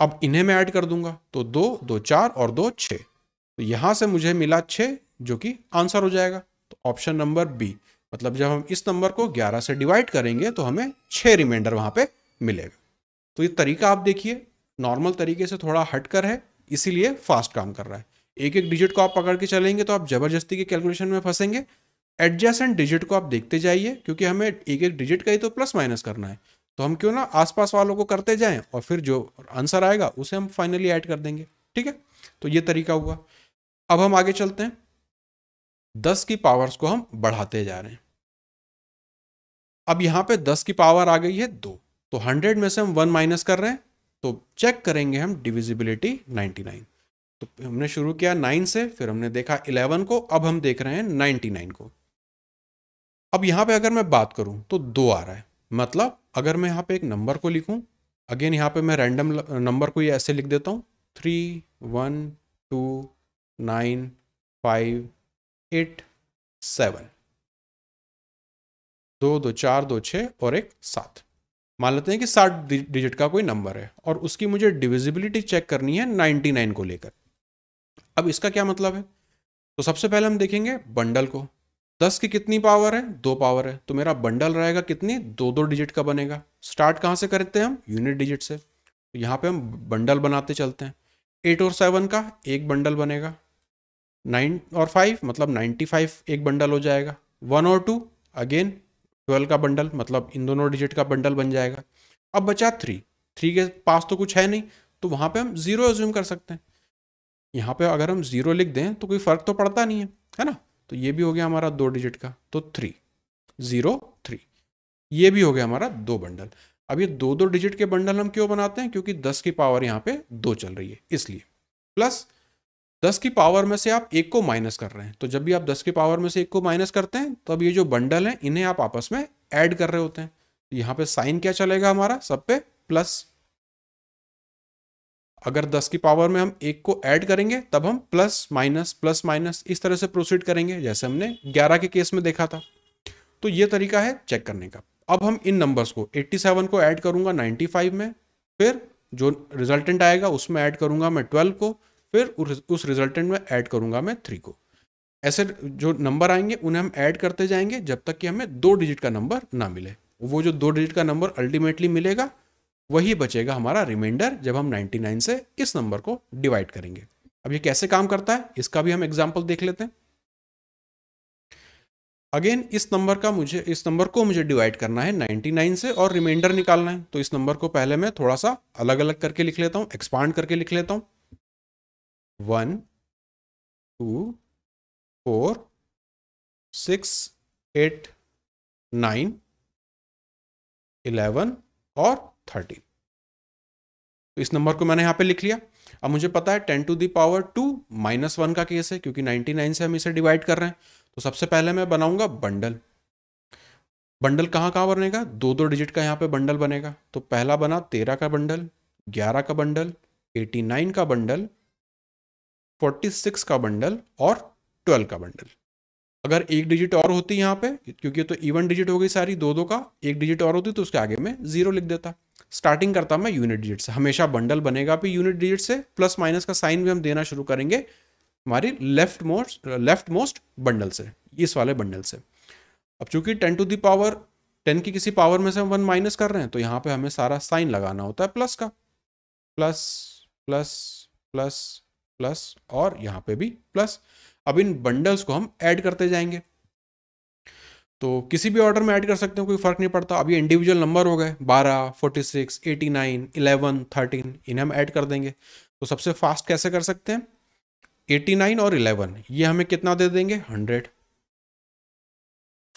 अब इन्हें मैं ऐड कर दूंगा तो दो दो चार और दो छ तो यहां से मुझे मिला छ जो कि आंसर हो जाएगा तो ऑप्शन नंबर बी मतलब जब हम इस नंबर को 11 से डिवाइड करेंगे तो हमें छ रिमाइंडर वहां पे मिलेगा तो ये तरीका आप देखिए नॉर्मल तरीके से थोड़ा हटकर है इसीलिए फास्ट काम कर रहा है एक एक डिजिट को आप पकड़ के चलेंगे तो आप ज़बरदस्ती के कैलकुलेशन में फंसेंगे एडजस्टेंट डिजिट को आप देखते जाइए क्योंकि हमें एक एक डिजिट का ही तो प्लस माइनस करना है तो हम क्यों ना आसपास वालों को करते जाएं और फिर जो आंसर आएगा उसे हम फाइनली ऐड कर देंगे ठीक है तो ये तरीका हुआ अब हम आगे चलते हैं दस की पावर्स को हम बढ़ाते जा रहे हैं अब यहां पे दस की पावर आ गई है दो तो हंड्रेड में से हम वन माइनस कर रहे हैं तो चेक करेंगे हम डिविजिबिलिटी 99 तो हमने शुरू किया 9 से फिर हमने देखा 11 को अब हम देख रहे हैं 99 को अब यहां पे अगर मैं बात करूं तो दो आ रहा है मतलब अगर मैं यहाँ पे एक नंबर को लिखूं अगेन यहां पे मैं रैंडम नंबर को ये ऐसे लिख देता हूं three one two nine five eight seven दो दो चार दो छः और एक सात मान लेते हैं कि साठ डिजिट का कोई नंबर है और उसकी मुझे डिविजिबिलिटी चेक करनी है 99 को लेकर अब इसका क्या मतलब है तो सबसे पहले हम देखेंगे बंडल को 10 की कितनी पावर है दो पावर है तो मेरा बंडल रहेगा कितनी दो दो डिजिट का बनेगा स्टार्ट कहाँ से करते हैं हम यूनिट डिजिट से तो यहाँ पे हम बंडल बनाते चलते हैं एट और सेवन का एक बंडल बनेगा नाइन और फाइव मतलब नाइन्टी फाइव एक बंडल हो जाएगा वन और टू अगेन ट्वेल्व का बंडल मतलब इन दोनों डिजिट का बंडल बन जाएगा अब बचा थ्री थ्री के पास तो कुछ है नहीं तो वहाँ पे हम ज़ीरो एज्यूम कर सकते हैं यहाँ पे अगर हम ज़ीरो लिख दें तो कोई फ़र्क तो पड़ता नहीं है है ना तो ये भी हो गया हमारा दो डिजिट का तो थ्री ज़ीरो थ्री ये भी हो गया हमारा दो बंडल अब ये दो दो डिजिट के बंडल हम क्यों बनाते हैं क्योंकि दस की पावर यहाँ पे दो चल रही है इसलिए प्लस दस की पावर में से आप एक को माइनस कर रहे हैं तो जब भी आप दस की पावर में से एक को माइनस करते हैं तो अब ये जो बंडल है इन्हें आप आपस में ऐड कर रहे होते हैं तो यहां पे साइन क्या चलेगा हमारा सब पे प्लस अगर 10 की पावर में हम एक को ऐड करेंगे तब हम प्लस माइनस प्लस माइनस इस तरह से प्रोसीड करेंगे जैसे हमने 11 के केस में देखा था तो ये तरीका है चेक करने का अब हम इन नंबर्स को 87 को ऐड करूंगा 95 में फिर जो रिजल्टेंट आएगा उसमें ऐड करूंगा मैं 12 को फिर उस रिजल्टेंट में ऐड करूंगा मैं थ्री को ऐसे जो नंबर आएंगे उन्हें हम ऐड करते जाएंगे जब तक कि हमें दो डिजिट का नंबर ना मिले वो जो दो डिजिट का नंबर अल्टीमेटली मिलेगा वही बचेगा हमारा रिमाइंडर जब हम 99 से इस नंबर को डिवाइड करेंगे अब ये कैसे काम करता है इसका भी हम एग्जाम्पल देख लेते हैं अगेन इस नंबर का मुझे इस नंबर को मुझे डिवाइड करना है 99 से और रिमाइंडर निकालना है तो इस नंबर को पहले मैं थोड़ा सा अलग अलग करके लिख लेता हूँ एक्सपांड करके लिख लेता हूँ one two four six eight nine eleven और थर्टीन तो इस नंबर को मैंने यहां पे लिख लिया अब मुझे पता है ten to the power two minus one का केस है क्योंकि नाइनटी नाइन से हम इसे डिवाइड कर रहे हैं तो सबसे पहले मैं बनाऊंगा बंडल बंडल कहां कहां बनेगा दो दो डिजिट का यहां पे बंडल बनेगा तो पहला बना तेरह का बंडल ग्यारह का बंडल एटी नाइन का बंडल 46 का बंडल और 12 का बंडल अगर एक डिजिट और होती यहाँ पे क्योंकि तो इवन डिजिट हो गई सारी दो दो का एक डिजिट और होती तो उसके आगे में जीरो लिख देता स्टार्टिंग करता मैं यूनिट डिजिट से हमेशा बंडल बनेगा भी यूनिट डिजिट से प्लस माइनस का साइन भी हम देना शुरू करेंगे हमारी left most left most bundle से इस वाले बंडल से अब चूंकि टेन टू दावर टेन की किसी पावर में से हम वन माइनस कर रहे हैं तो यहाँ पे हमें सारा साइन लगाना होता है प्लस का प्लस प्लस प्लस प्लस और यहाँ पे भी प्लस अब इन बंडल्स को हम ऐड करते जाएंगे तो किसी भी ऑर्डर में ऐड कर सकते हो कोई फर्क नहीं पड़ता अब ये इंडिविजुअल नंबर हो गए 12, 46, 89, 11, 13 इन्हें हम ऐड कर देंगे तो सबसे फास्ट कैसे कर सकते हैं 89 और 11 ये हमें कितना दे देंगे 100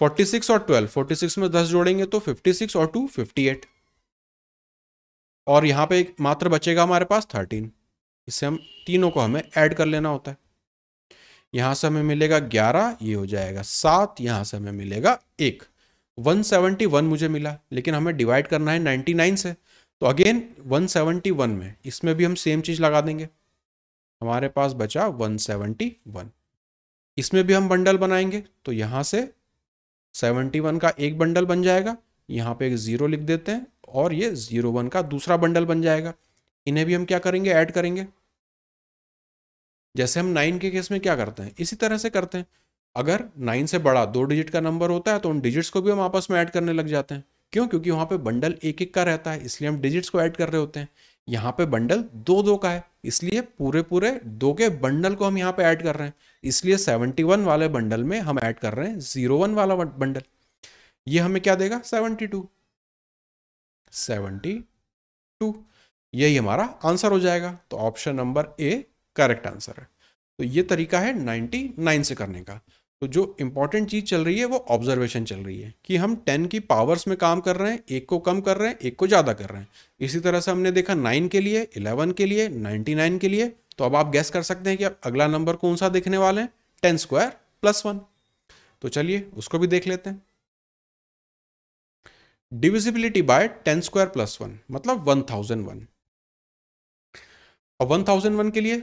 46 और 12 46 में 10 जोड़ेंगे तो 56 और 2 58 और यहाँ पे मात्र बचेगा हमारे पास थर्टीन इसे हम तीनों को हमें ऐड कर लेना होता है यहां से हमें मिलेगा ग्यारह ये हो जाएगा सात यहां से हमें मिलेगा एक 171 मुझे मिला लेकिन हमें डिवाइड करना है 99 से तो अगेन 171 में इसमें भी हम सेम चीज़ लगा देंगे हमारे पास बचा 171 इसमें भी हम बंडल बनाएंगे तो यहां से 71 का एक बंडल बन जाएगा यहाँ पे एक ज़ीरो लिख देते हैं और ये ज़ीरो वन का दूसरा बंडल बन जाएगा इन्हें भी हम क्या करेंगे ऐड करेंगे जैसे हम नाइन के केस में क्या करते हैं इसी तरह से करते हैं अगर नाइन से बड़ा दो डिजिट का नंबर होता है तो उन डिजिट्स को भी हम आपस में ऐड करने लग जाते हैं क्यों क्योंकि वहां पे बंडल एक एक का रहता है इसलिए हम डिजिट्स को ऐड कर रहे होते हैं यहाँ पे बंडल दो दो का है इसलिए पूरे पूरे दो के बंडल को हम यहाँ पे ऐड कर रहे हैं इसलिए सेवनटी वन वाले बंडल में हम ऐड कर रहे हैं जीरो वन वाला बंडल ये हमें क्या देगा सेवनटी टू सेवनटी टू यही हमारा आंसर हो जाएगा तो option number A correct answer है तो ये तरीका है 99 से करने का तो जो इंपॉर्टेंट चीज़ चल रही है वो ऑब्जर्वेशन चल रही है कि हम 10 की पावर्स में काम कर रहे हैं एक को कम कर रहे हैं एक को ज़्यादा कर रहे हैं इसी तरह से हमने देखा 9 के लिए 11 के लिए 99 के लिए तो अब आप गैस कर सकते हैं कि अब अगला नंबर कौन सा देखने वाले हैं टेन स्क्वायर प्लस वन तो चलिए उसको भी देख लेते हैं divisibility by ten square plus one मतलब वन थाउजेंड वन और वन थाउजेंड वन के लिए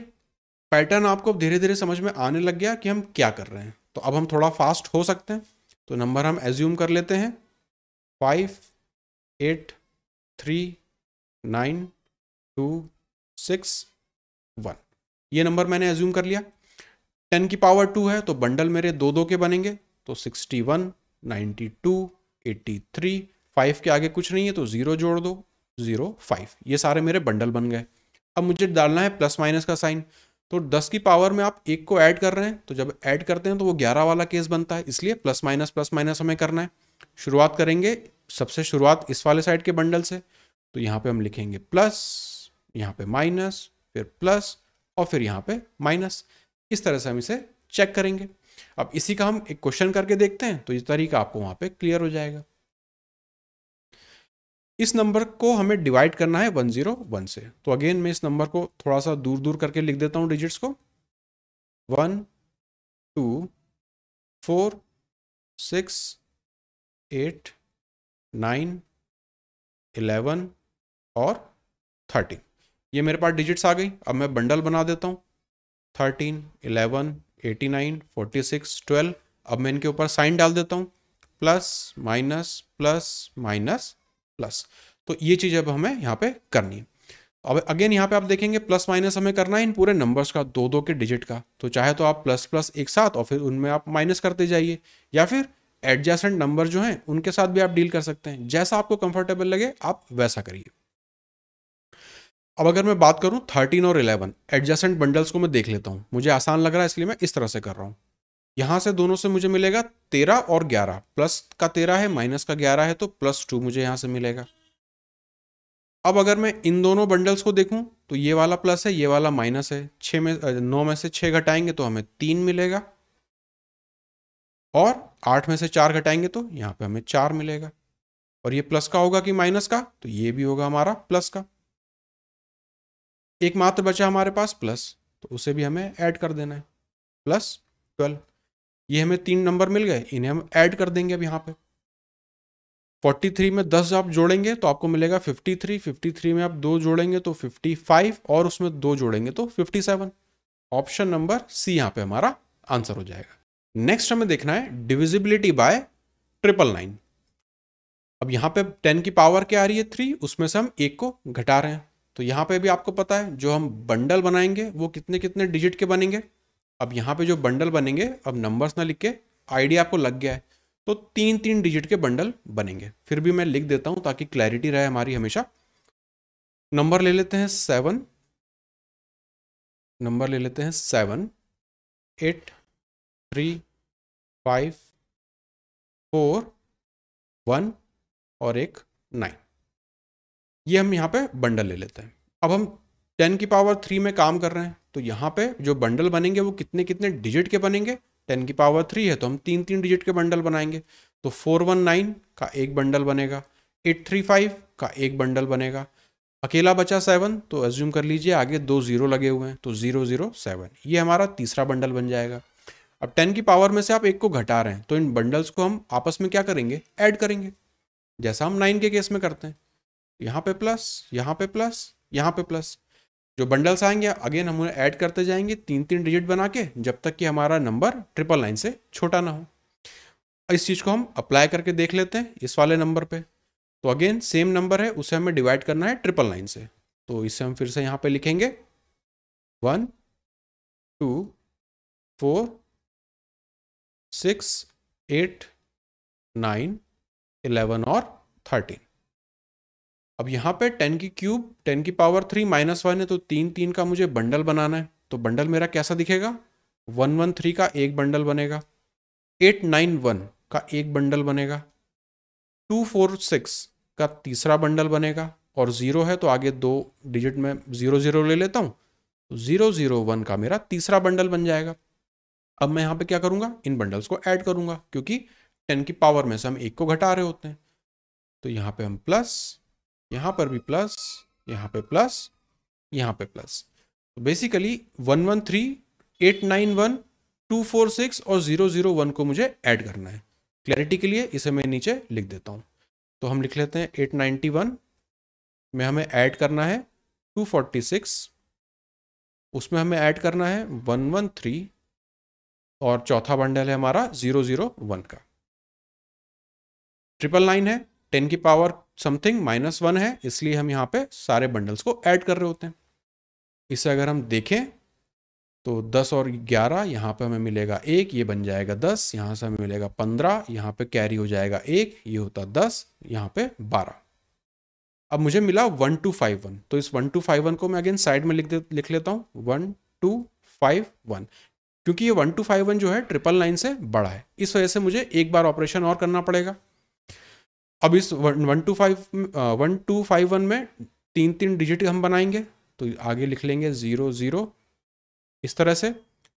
पैटर्न आपको धीरे धीरे समझ में आने लग गया कि हम क्या कर रहे हैं तो अब हम थोड़ा फास्ट हो सकते हैं तो नंबर हम एज्यूम कर लेते हैं five eight three nine two six one ये नंबर मैंने एज्यूम कर लिया टेन की पावर टू है तो बंडल मेरे दो दो के बनेंगे तो sixty one ninety two eighty three five के आगे कुछ नहीं है तो ज़ीरो जोड़ दो ज़ीरो फाइव ये सारे मेरे बंडल बन गए अब मुझे डालना है प्लस माइनस का साइन तो 10 की पावर में आप एक को ऐड कर रहे हैं तो जब ऐड करते हैं तो वो 11 वाला केस बनता है इसलिए प्लस माइनस प्लस माइनस हमें करना है शुरुआत करेंगे सबसे शुरुआत इस वाले साइड के बंडल से तो यहाँ पे हम लिखेंगे प्लस यहाँ पे माइनस फिर प्लस और फिर यहाँ पे माइनस इस तरह से हम इसे चेक करेंगे अब इसी का हम एक क्वेश्चन करके देखते हैं तो इस तरीका आपको वहाँ पर क्लियर हो जाएगा इस नंबर को हमें डिवाइड करना है वन जीरो वन से तो अगेन मैं इस नंबर को थोड़ा सा दूर दूर करके लिख देता हूँ डिजिट्स को one two four six eight nine eleven और थर्टीन ये मेरे पास डिजिट्स आ गई अब मैं बंडल बना देता हूँ thirteen eleven eighty nine forty six twelve अब मैं इनके ऊपर साइन डाल देता हूँ plus minus plus minus plus तो ये चीज़ अब हमें यहाँ पे करनी है अब अगेन यहाँ पे आप देखेंगे प्लस माइनस हमें करना है इन पूरे नंबर्स का दो दो के डिजिट का तो चाहे तो आप प्लस प्लस एक साथ और फिर उनमें आप माइनस करते जाइए या फिर एडजस्टेंट नंबर जो हैं उनके साथ भी आप डील कर सकते हैं जैसा आपको कंफर्टेबल लगे आप वैसा करिए अब अगर मैं बात करूं थर्टीन और इलेवन एडजस्टेंट बंडल्स को मैं देख लेता हूं मुझे आसान लग रहा है इसलिए मैं इस तरह से कर रहा हूं यहां से दोनों से मुझे मिलेगा तेरह और ग्यारह प्लस का तेरह है माइनस का ग्यारह है तो प्लस टू मुझे यहां से मिलेगा अब अगर मैं इन दोनों बंडल्स को देखूं तो ये वाला प्लस है ये वाला माइनस है छ में नौ में से छह घटाएंगे तो हमें तीन मिलेगा और आठ में से चार घटाएंगे तो यहां पे हमें चार मिलेगा और ये प्लस का होगा कि माइनस का तो ये भी होगा हमारा प्लस का एकमात्र बचा हमारे पास प्लस तो उसे भी हमें ऐड कर देना है प्लस ट्वेल्व ये हमें तीन नंबर मिल गए इन्हें हम ऐड कर देंगे अब यहाँ पे 43 में 10 आप जोड़ेंगे तो आपको मिलेगा 53 53 में आप दो जोड़ेंगे तो 55 और उसमें दो जोड़ेंगे तो 57 ऑप्शन नंबर सी यहाँ पे हमारा आंसर हो जाएगा नेक्स्ट हमें देखना है डिविजिबिलिटी बाय ट्रिपल नाइन अब यहाँ पे टेन की पावर क्या आ रही है थ्री उसमें से हम एक को घटा रहे हैं तो यहाँ पे भी आपको पता है जो हम बंडल बनाएंगे वो कितने कितने डिजिट के बनेंगे अब यहाँ पे जो बंडल बनेंगे अब नंबर्स ना लिख के आइडिया आपको लग गया है तो तीन तीन डिजिट के बंडल बनेंगे फिर भी मैं लिख देता हूँ ताकि क्लैरिटी रहे हमारी हमेशा नंबर ले लेते हैं सेवन नंबर ले लेते हैं seven eight three five four one और एक नाइन ये हम यहाँ पे बंडल ले लेते हैं अब हम टेन की पावर थ्री में काम कर रहे हैं तो यहाँ पे जो बंडल बनेंगे वो कितने कितने डिजिट के बनेंगे टेन की पावर थ्री है तो हम तीन तीन डिजिट के बंडल बनाएंगे तो फोर वन नाइन का एक बंडल बनेगा एट थ्री फाइव का एक बंडल बनेगा अकेला बचा सेवन तो एज्यूम कर लीजिए आगे दो जीरो लगे हुए हैं तो जीरो जीरो सेवन ये हमारा तीसरा बंडल बन जाएगा अब टेन की पावर में से आप एक को घटा रहे हैं तो इन बंडल्स को हम आपस में क्या करेंगे ऐड करेंगे जैसा हम नाइन के केस में करते हैं यहाँ पे प्लस यहाँ पे प्लस यहाँ पे प्लस जो बंडल्स आएंगे अगेन हम उन्हें ऐड करते जाएंगे तीन तीन डिजिट बना के जब तक कि हमारा नंबर ट्रिपल नाइन से छोटा ना हो इस चीज़ को हम अप्लाई करके देख लेते हैं इस वाले नंबर पे तो अगेन सेम नंबर है उसे हमें डिवाइड करना है ट्रिपल नाइन से तो इसे हम फिर से यहाँ पे लिखेंगे one two four six eight nine eleven और थर्टीन अब यहाँ पे टेन की क्यूब टेन की पावर थ्री माइनस वन है तो तीन तीन का मुझे बंडल बनाना है तो बंडल मेरा कैसा दिखेगा वन वन थ्री का एक बंडल बनेगा एट नाइन वन का एक बंडल बनेगा टू फोर सिक्स का तीसरा बंडल बनेगा और ज़ीरो है तो आगे दो डिजिट में ज़ीरो ज़ीरो ले लेता हूँ तो ज़ीरो ज़ीरो वन का मेरा तीसरा बंडल बन जाएगा अब मैं यहाँ पे क्या करूँगा इन बंडल्स को ऐड करूँगा क्योंकि टेन की पावर में से हम एक को घटा रहे होते हैं तो यहाँ पे हम प्लस यहाँ पर भी प्लस यहाँ पे प्लस यहाँ पे प्लस तो basically one one three eight nine one two four six और जीरो जीरो वन को मुझे ऐड करना है क्लैरिटी के लिए इसे मैं नीचे लिख देता हूँ तो हम लिख लेते हैं एट नाइन्टी वन में हमें ऐड करना है टू फोर्टी सिक्स उसमें हमें ऐड करना है वन वन थ्री और चौथा बंडल है हमारा जीरो जीरो वन का ट्रिपल नाइन है टेन की पावर समथिंग माइनस वन है इसलिए हम यहाँ पे सारे बंडल्स को ऐड कर रहे होते हैं इसे अगर हम देखें तो दस और ग्यारह यहाँ पे हमें मिलेगा एक ये बन जाएगा दस यहाँ से हमें मिलेगा पंद्रह यहाँ पे कैरी हो जाएगा एक ये होता दस यहाँ पे बारह अब मुझे मिला वन टू फाइव वन तो इस वन टू फाइव वन को मैं अगेन साइड में लिख लिख लेता हूँ वन टू फाइव वन क्योंकि ये वन टू फाइव वन जो है ट्रिपल नाइन से बड़ा है इस वजह से मुझे एक बार ऑपरेशन और करना पड़ेगा अब इस one one two five one two five one में तीन तीन डिजिट हम बनाएंगे तो आगे लिख लेंगे ज़ीरो ज़ीरो इस तरह से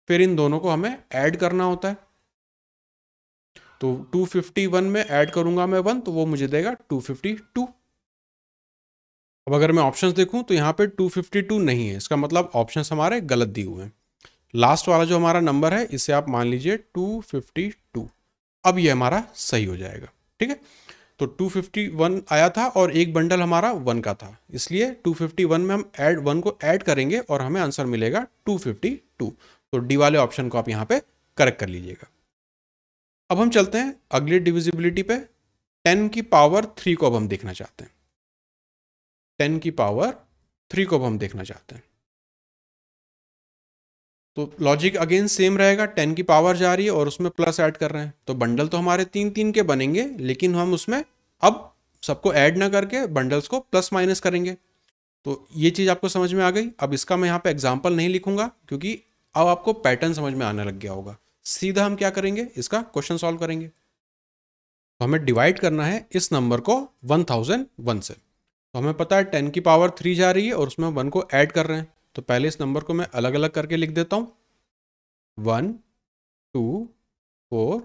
फिर इन दोनों को हमें ऐड करना होता है तो 251 में ऐड करूंगा मैं वन तो वो मुझे देगा 252 अब अगर मैं ऑप्शंस देखूं तो यहाँ पे 252 नहीं है इसका मतलब ऑप्शंस हमारे गलत दिए हुए हैं लास्ट वाला जो हमारा नंबर है इसे आप मान लीजिए 252 अब ये हमारा सही हो जाएगा ठीक है तो 251 आया था और एक बंडल हमारा वन का था इसलिए 251 में हम ऐड वन को ऐड करेंगे और हमें आंसर मिलेगा 252 तो डी वाले ऑप्शन को आप यहां पे करेक्ट कर लीजिएगा अब हम चलते हैं अगले डिविजिबिलिटी पे 10 की पावर 3 को अब हम देखना चाहते हैं 10 की पावर 3 को अब हम देखना चाहते हैं तो लॉजिक अगेन सेम रहेगा टेन की पावर जा रही है और उसमें प्लस ऐड कर रहे हैं तो बंडल तो हमारे तीन तीन के बनेंगे लेकिन हम उसमें अब सबको ऐड ना करके बंडल्स को प्लस माइनस करेंगे तो ये चीज़ आपको समझ में आ गई अब इसका मैं यहाँ पे एग्जाम्पल नहीं लिखूंगा क्योंकि अब आपको पैटर्न समझ में आने लग गया होगा सीधा हम क्या करेंगे इसका क्वेश्चन सॉल्व करेंगे तो हमें डिवाइड करना है इस नंबर को वन थाउजेंड वन से तो हमें पता है टेन की पावर थ्री जा रही है और उसमें वन को ऐड कर रहे हैं तो पहले इस नंबर को मैं अलग अलग करके लिख देता हूं one two four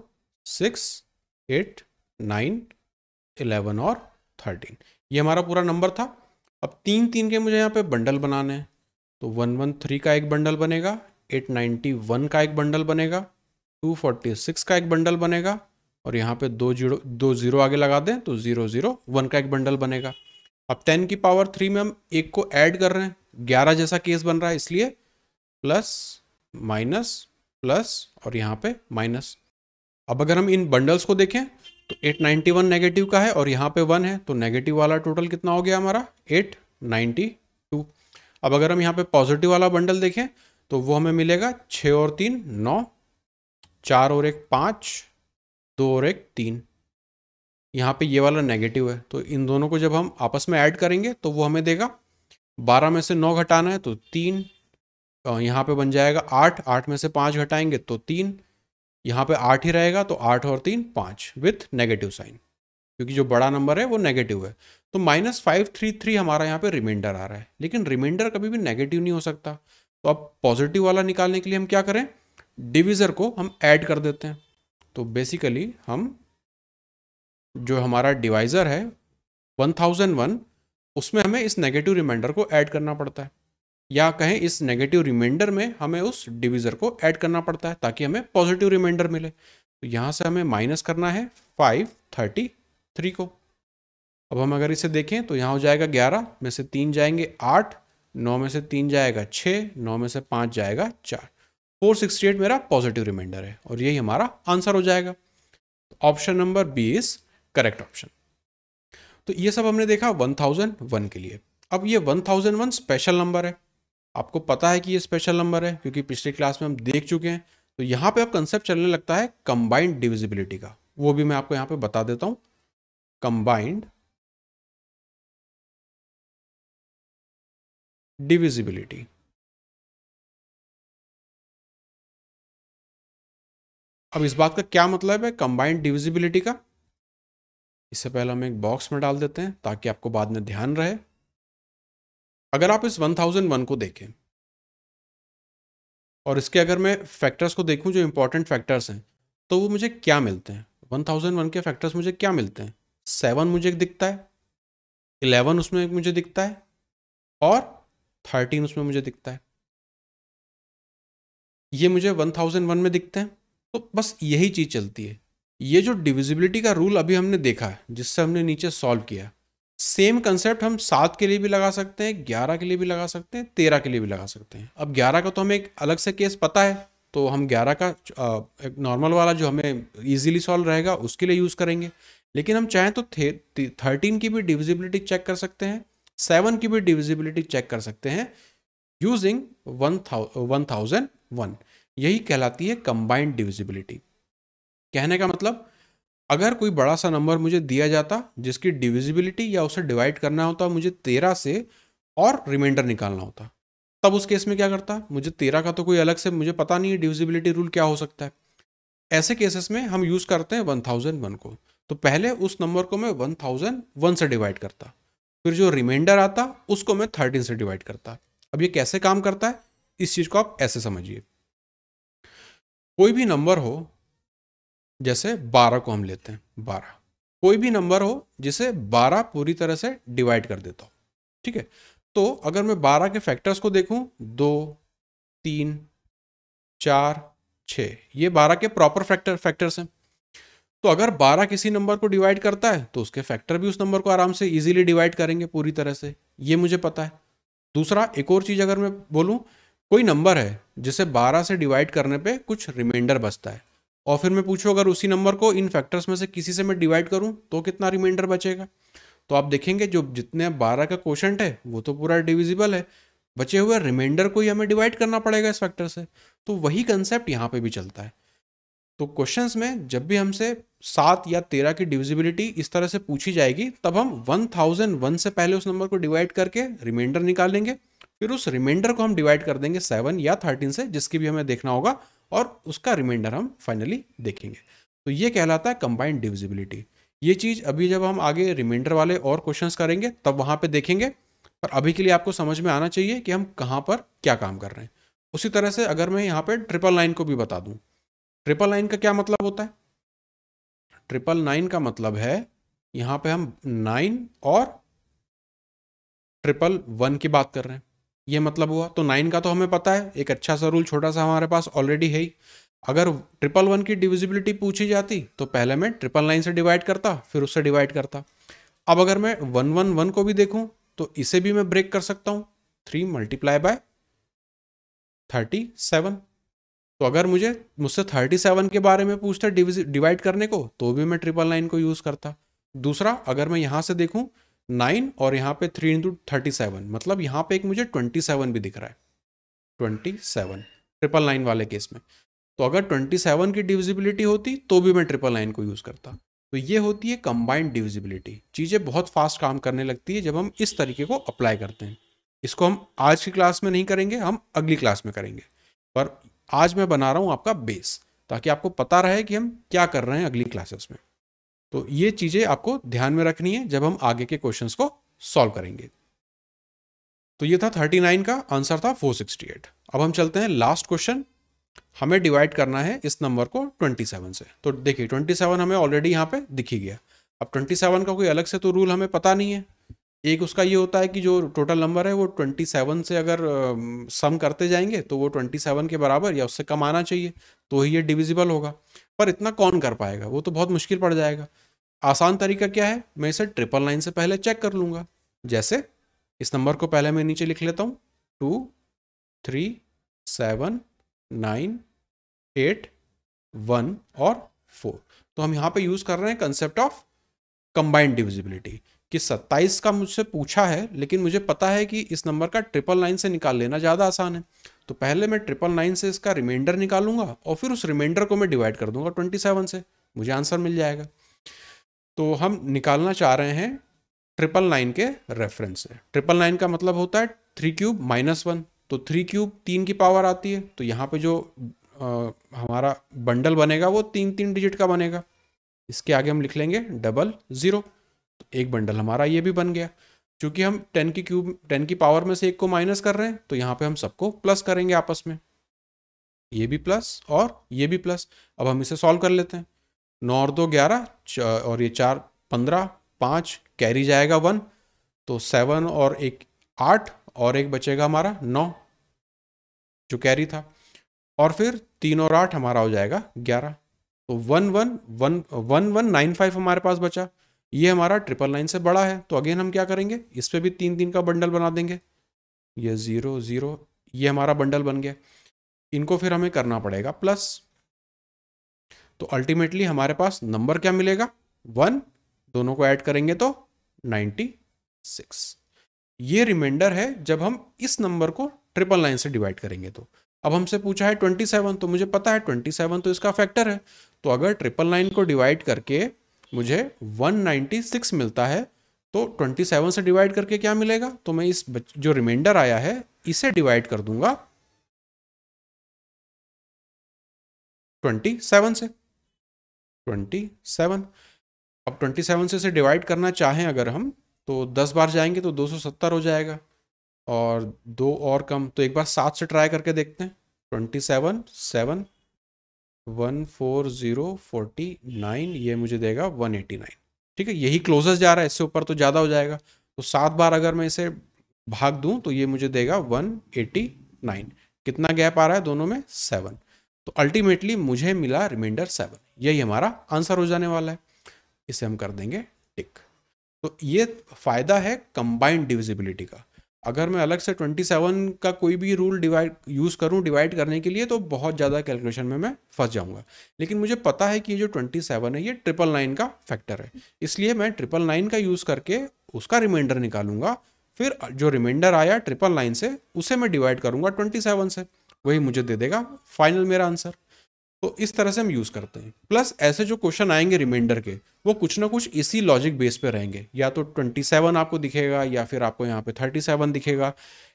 six eight nine eleven और थर्टीन ये हमारा पूरा नंबर था अब तीन तीन के मुझे यहाँ पे बंडल बनाने हैं तो वन वन थ्री का एक बंडल बनेगा एट नाइन्टी वन का एक बंडल बनेगा टू फोर्टी सिक्स का एक बंडल बनेगा और यहाँ पे दो जीरो दो जीरो आगे लगा दें तो जीरो जीरो वन का एक बंडल बनेगा अब टेन की पावर थ्री में हम एक को ऐड कर रहे हैं ग्यारह जैसा केस बन रहा है इसलिए प्लस माइनस प्लस और यहाँ पे माइनस अब अगर हम इन बंडल्स को देखें तो 891 नेगेटिव का है और यहाँ पे वन है तो नेगेटिव वाला टोटल कितना हो गया हमारा 892 अब अगर हम यहाँ पे पॉजिटिव वाला बंडल देखें तो वो हमें मिलेगा छः और तीन नौ चार और एक पाँच दो और एक तीन यहाँ पे ये वाला नेगेटिव है तो इन दोनों को जब हम आपस में ऐड करेंगे तो वो हमें देगा बारह में से नौ घटाना है तो तीन यहाँ पे बन जाएगा आठ आठ में से पाँच घटाएंगे तो तीन यहाँ पे आठ ही रहेगा तो आठ और तीन पाँच विथ नेगेटिव साइन क्योंकि जो बड़ा नंबर है वो नेगेटिव है तो माइनस फाइव थ्री थ्री हमारा यहाँ पे रिमाइंडर आ रहा है लेकिन रिमाइंडर कभी भी नेगेटिव नहीं हो सकता तो अब पॉजिटिव वाला निकालने के लिए हम क्या करें डिविज़र को हम ऐड कर देते हैं तो बेसिकली हम जो हमारा डिवाइज़र है वन थाउजेंड वन उसमें हमें इस नेगेटिव रिमाइंडर को ऐड करना पड़ता है या कहें इस नेगेटिव रिमाइंडर में हमें उस डिविज़र को ऐड करना पड़ता है ताकि हमें पॉजिटिव रिमाइंडर मिले तो यहाँ से हमें माइनस करना है फाइव थर्टी थ्री को अब हम अगर इसे देखें तो यहाँ हो जाएगा ग्यारह में से तीन जाएंगे आठ नौ में से तीन जाएगा छः नौ में से पाँच जाएगा चार फोर सिक्सटी एट मेरा पॉजिटिव रिमाइंडर है और यही हमारा आंसर हो जाएगा option number B is correct option तो ये सब हमने देखा 1001 के लिए अब ये 1001 स्पेशल नंबर है आपको पता है कि ये स्पेशल नंबर है क्योंकि पिछले क्लास में हम देख चुके हैं तो यहाँ पे अब कंसेप्ट चलने लगता है कंबाइंड डिविजिबिलिटी का वो भी मैं आपको यहाँ पे बता देता हूँ कंबाइंड डिविजिबिलिटी अब इस बात का क्या मतलब है कंबाइंड डिविजिबिलिटी का इससे पहले हम एक बॉक्स में डाल देते हैं ताकि आपको बाद में ध्यान रहे अगर आप इस 1001 को देखें और इसके अगर मैं फैक्टर्स को देखूं जो इंपॉर्टेंट फैक्टर्स हैं तो वो मुझे क्या मिलते हैं 1001 के फैक्टर्स मुझे क्या मिलते हैं सेवन मुझे दिखता है इलेवन उसमें मुझे दिखता है और थर्टीन उसमें मुझे दिखता है ये मुझे 1001 में दिखते हैं तो बस यही चीज़ चलती है ये जो डिविजिबिलिटी का रूल अभी हमने देखा है जिससे हमने नीचे सॉल्व किया सेम कंसेप्ट हम सात के लिए भी लगा सकते हैं ग्यारह के लिए भी लगा सकते हैं तेरह के लिए भी लगा सकते हैं अब ग्यारह का तो हमें एक अलग से केस पता है तो हम ग्यारह का नॉर्मल वाला जो हमें इजीली सॉल्व रहेगा उसके लिए यूज़ करेंगे लेकिन हम चाहें तो थर्टीन की भी डिविजिबिलिटी चेक कर सकते हैं सेवन की भी डिविजिबिलिटी चेक कर सकते हैं यूजिंग वन थाउजेंड वन यही कहलाती है कंबाइंड डिविजिबिलिटी कहने का मतलब अगर कोई बड़ा सा नंबर मुझे दिया जाता जिसकी डिविजिबिलिटी या उसे डिवाइड करना होता मुझे तेरह से और रिमाइंडर निकालना होता तब उस केस में क्या करता मुझे तेरह का तो कोई अलग से मुझे पता नहीं है डिविजिबिलिटी रूल क्या हो सकता है ऐसे केसेस में हम यूज़ करते हैं वन थाउजेंड वन को तो पहले उस नंबर को मैं वन थाउजेंड वन से डिवाइड करता फिर जो रिमाइंडर आता उसको मैं थर्टीन से डिवाइड करता अब ये कैसे काम करता है इस चीज़ को आप ऐसे समझिए कोई भी नंबर हो जैसे बारह को हम लेते हैं बारह कोई भी नंबर हो जिसे बारह पूरी तरह से डिवाइड कर देता हो ठीक है तो अगर मैं बारह के फैक्टर्स को देखूं दो तीन चार छ ये बारह के प्रॉपर फैक्टर फैक्टर्स हैं तो अगर 12 किसी नंबर को डिवाइड करता है तो उसके फैक्टर भी उस नंबर को आराम से इजीली डिवाइड करेंगे पूरी तरह से ये मुझे पता है दूसरा एक और चीज़ अगर मैं बोलूँ कोई नंबर है जिसे 12 से डिवाइड करने पे कुछ रिमाइंडर बचता है और फिर मैं पूछूँ अगर उसी नंबर को इन फैक्टर्स में से किसी से मैं डिवाइड करूँ तो कितना रिमाइंडर बचेगा तो आप देखेंगे जो जितने बारह का क्वेश्चन है वो तो पूरा डिविजिबल है बचे हुए रिमाइंडर को ही हमें डिवाइड करना पड़ेगा इस फैक्टर से तो वही कंसेप्ट यहाँ पे भी चलता है तो क्वेश्चंस में जब भी हमसे सात या तेरह की डिविजिबिलिटी इस तरह से पूछी जाएगी तब हम वन थाउजेंड वन से पहले उस नंबर को डिवाइड करके रिमाइंडर निकालेंगे फिर उस रिमाइंडर को हम डिवाइड कर देंगे सेवन या थर्टीन से जिसकी भी हमें देखना होगा और उसका रिमाइंडर हम फाइनली देखेंगे तो ये कहलाता है कंबाइंड डिविजिबिलिटी ये चीज़ अभी जब हम आगे रिमाइंडर वाले और क्वेश्चंस करेंगे तब वहाँ पे देखेंगे पर अभी के लिए आपको समझ में आना चाहिए कि हम कहाँ पर क्या काम कर रहे हैं उसी तरह से अगर मैं यहाँ पे ट्रिपल नाइन को भी बता दूँ ट्रिपल नाइन का क्या मतलब होता है ट्रिपल नाइन का मतलब है यहाँ पे हम नाइन और ट्रिपल वन की बात कर रहे हैं ये मतलब हुआ तो नाइन का तो हमें पता है एक अच्छा सा रूल छोटा सा हमारे पास ऑलरेडी है ही अगर ट्रिपल वन की डिविजिबिलिटी पूछी जाती तो पहले मैं ट्रिपल नाइन से डिवाइड करता फिर उससे डिवाइड करता अब अगर मैं वन वन वन को भी देखूं तो इसे भी मैं ब्रेक कर सकता हूं three multiply by thirty seven तो अगर मुझे मुझसे थर्टी सेवन के बारे में पूछते डिवाइड करने को तो भी मैं ट्रिपल नाइन को यूज़ करता दूसरा अगर मैं यहां से देखूं नाइन और यहाँ पे थ्री इंटू थर्टी सेवन मतलब यहाँ पे एक मुझे ट्वेंटी सेवन भी दिख रहा है ट्वेंटी सेवन ट्रिपल नाइन वाले केस में तो अगर ट्वेंटी सेवन की डिविजिबिलिटी होती तो भी मैं ट्रिपल नाइन को यूज़ करता तो ये होती है कंबाइंड डिविजिबिलिटी चीज़ें बहुत फास्ट काम करने लगती है जब हम इस तरीके को अप्लाई करते हैं इसको हम आज की क्लास में नहीं करेंगे हम अगली क्लास में करेंगे पर आज मैं बना रहा हूँ आपका बेस ताकि आपको पता रहे कि हम क्या कर रहे हैं अगली क्लासेस में तो ये चीज़ें आपको ध्यान में रखनी है जब हम आगे के क्वेश्चंस को सॉल्व करेंगे तो ये था 39 का आंसर था 468 अब हम चलते हैं लास्ट क्वेश्चन हमें डिवाइड करना है इस नंबर को 27 से तो देखिए 27 हमें ऑलरेडी यहाँ पे दिखी गया अब 27 का कोई अलग से तो रूल हमें पता नहीं है एक उसका ये होता है कि जो टोटल नंबर है वो 27 से अगर सम करते जाएंगे तो वो 27 के बराबर या उससे कम आना चाहिए तो ही ये डिविजिबल होगा पर इतना कौन कर पाएगा वो तो बहुत मुश्किल पड़ जाएगा आसान तरीका क्या है मैं इसे ट्रिपल लाइन से पहले चेक कर लूंगा जैसे इस नंबर को पहले मैं नीचे लिख लेता हूं two three seven nine eight one और फोर तो हम यहां पे यूज़ कर रहे हैं कंसेप्ट ऑफ कंबाइंड डिविजिबिलिटी कि सत्ताईस का मुझसे पूछा है लेकिन मुझे पता है कि इस नंबर का ट्रिपल लाइन से निकाल लेना ज़्यादा आसान है तो पहले मैं ट्रिपल नाइन से इसका रिमाइंडर निकालूंगा और फिर उस रिमाइंडर को मैं डिवाइड कर दूंगा सेवन से मुझे आंसर मिल जाएगा तो हम निकालना चाह रहे हैं ट्रिपल नाइन के रेफरेंस से ट्रिपल नाइन का मतलब होता है थ्री क्यूब माइनस वन तो थ्री क्यूब तीन की पावर आती है तो यहाँ पे जो आ, हमारा बंडल बनेगा वो तीन तीन डिजिट का बनेगा इसके आगे हम लिख लेंगे डबल ज़ीरो तो एक बंडल हमारा ये भी बन गया क्योंकि हम टेन की क्यूब टेन की पावर में से एक को माइनस कर रहे हैं तो यहाँ पर हम सबको प्लस करेंगे आपस में ये भी प्लस और ये भी प्लस अब हम इसे सॉल्व कर लेते हैं नौ और दो ग्यारह और ये चार पंद्रह पाँच कैरी जाएगा वन तो सेवन और एक आठ और एक बचेगा हमारा नौ जो कैरी था और फिर तीन और आठ हमारा हो जाएगा ग्यारह तो one one one one one nine five हमारे पास बचा ये हमारा ट्रिपल नाइन से बड़ा है तो अगेन हम क्या करेंगे इस पर भी तीन तीन का बंडल बना देंगे ये ज़ीरो ज़ीरो ये हमारा बंडल बन गया इनको फिर हमें करना पड़ेगा प्लस तो अल्टीमेटली हमारे पास नंबर क्या मिलेगा वन दोनों को ऐड करेंगे तो नाइन्टी सिक्स ये रिमाइंडर है जब हम इस नंबर को ट्रिपल नाइन से डिवाइड करेंगे तो अब हमसे पूछा है ट्वेंटी सेवन तो मुझे पता है ट्वेंटी सेवन तो इसका फैक्टर है तो अगर ट्रिपल नाइन को डिवाइड करके मुझे वन नाइन्टी सिक्स मिलता है तो ट्वेंटी सेवन से डिवाइड करके क्या मिलेगा तो मैं इस जो रिमाइंडर आया है इसे डिवाइड कर दूंगा ट्वेंटी सेवन से ट्वेंटी सेवन अब ट्वेंटी सेवन से इसे डिवाइड करना चाहें अगर हम तो दस बार जाएंगे तो दो सौ सत्तर हो जाएगा और दो और कम तो एक बार सात से ट्राई करके देखते हैं twenty seven seven one four zero forty nine ये मुझे देगा वन एटी नाइन ठीक है यही क्लोजेस्ट जा रहा है इससे ऊपर तो ज़्यादा हो जाएगा तो सात बार अगर मैं इसे भाग दूं तो ये मुझे देगा वन एटी नाइन कितना गैप आ रहा है दोनों में सेवन तो अल्टीमेटली मुझे मिला रिमाइंडर सेवन यही हमारा आंसर हो जाने वाला है इसे हम कर देंगे टिक तो ये फ़ायदा है कंबाइंड डिविजिबिलिटी का अगर मैं अलग से 27 का कोई भी रूल डिवाइड यूज़ करूं डिवाइड करने के लिए तो बहुत ज़्यादा कैलकुलेशन में मैं फंस जाऊंगा लेकिन मुझे पता है कि ये जो 27 है ये ट्रिपल नाइन का फैक्टर है इसलिए मैं ट्रिपल नाइन का यूज़ करके उसका रिमाइंडर निकालूंगा फिर जो रिमाइंडर आया ट्रिपल नाइन से उसे मैं डिवाइड करूंगा ट्वेंटी सेवन से वही मुझे दे देगा फाइनल मेरा आंसर तो इस तरह से हम यूज़ करते हैं प्लस ऐसे जो क्वेश्चन आएंगे रिमाइंडर के वो कुछ ना कुछ इसी लॉजिक बेस पे रहेंगे या तो 27 आपको दिखेगा या फिर आपको यहाँ पे 37 दिखेगा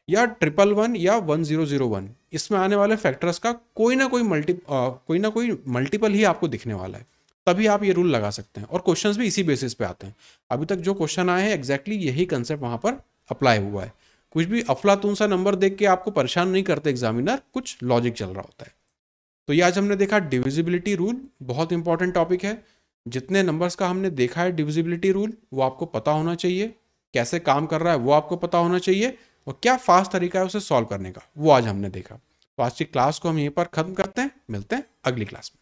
या ट्रिपल वन या 1001 इसमें आने वाले फैक्टर्स का कोई ना कोई मल्टी कोई ना कोई मल्टीपल ही आपको दिखने वाला है तभी आप ये रूल लगा सकते हैं और क्वेश्चन भी इसी बेसिस पे आते हैं अभी तक जो क्वेश्चन आए हैं एग्जैक्टली यही कंसेप्ट वहाँ पर अप्लाई हुआ है कुछ भी अफलातून सा नंबर देख के आपको परेशान नहीं करते एग्जामिनर कुछ लॉजिक चल रहा होता है तो ये आज हमने देखा डिविजिबिलिटी रूल बहुत इंपॉर्टेंट टॉपिक है जितने नंबर्स का हमने देखा है डिविजिबिलिटी रूल वो आपको पता होना चाहिए कैसे काम कर रहा है वो आपको पता होना चाहिए और क्या फास्ट तरीका है उसे सॉल्व करने का वो आज हमने देखा तो आज की क्लास को हम यहीं पर खत्म करते हैं मिलते हैं अगली क्लास में